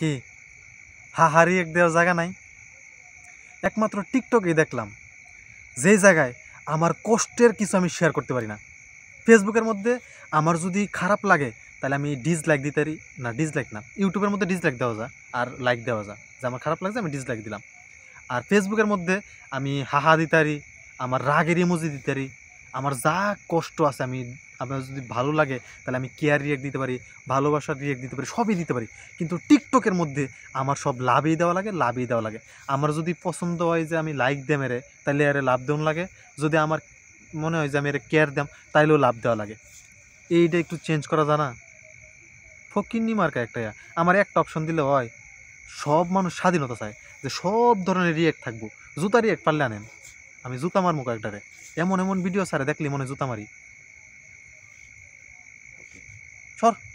কি হাহারি এক দেওয়ার জায়গা নাই একমাত্র টিকটকেই দেখলাম যেই জায়গায় আমার কষ্টের কিছু আমি শেয়ার করতে পারি না ফেসবুকের মধ্যে আমার যদি খারাপ লাগে তাহলে আমি ডিসলাইক দিতে পারি না ডিসলাইক না ইউটিউবের মধ্যে ডিসলাইক দেওয়া যায় আর লাইক দেওয়া যায় যে আমার খারাপ লাগছে আমি ডিসলাইক দিলাম আর ফেসবুকের মধ্যে আমি হাহা দিতে পারি আমার রাগের ইমোজি দিতে পারি আমার যা কষ্ট আছে আমি আপনার যদি ভালো লাগে তাহলে আমি কেয়ার রিয়েক্ট দিতে পারি ভালোবাসার রিয়েক্ট দিতে পারি সবই দিতে পারি কিন্তু টিকটকের মধ্যে আমার সব লাভই দেওয়া লাগে লাভই দেওয়া লাগে আমার যদি পছন্দ হয় যে আমি লাইক দে মেরে তাহলে আরে লাভ দেওয়া লাগে যদি আমার মনে হয় যে আমি এর কেয়ার দাম তাইলেও লাভ দেওয়া লাগে এইটা একটু চেঞ্জ করা জানা ফকিন্নি মার্কা একটা আমার একটা অপশন দিলে হয় সব মানুষ স্বাধীনতা চায় যে সব ধরনের রিয়েক্ট থাকবো জুতা রিয়েক্ট পারলে আনেন আমি জুতা মারমুখ একটারে এমন এমন ভিডিও সারে দেখলে মনে জুতা মারি شر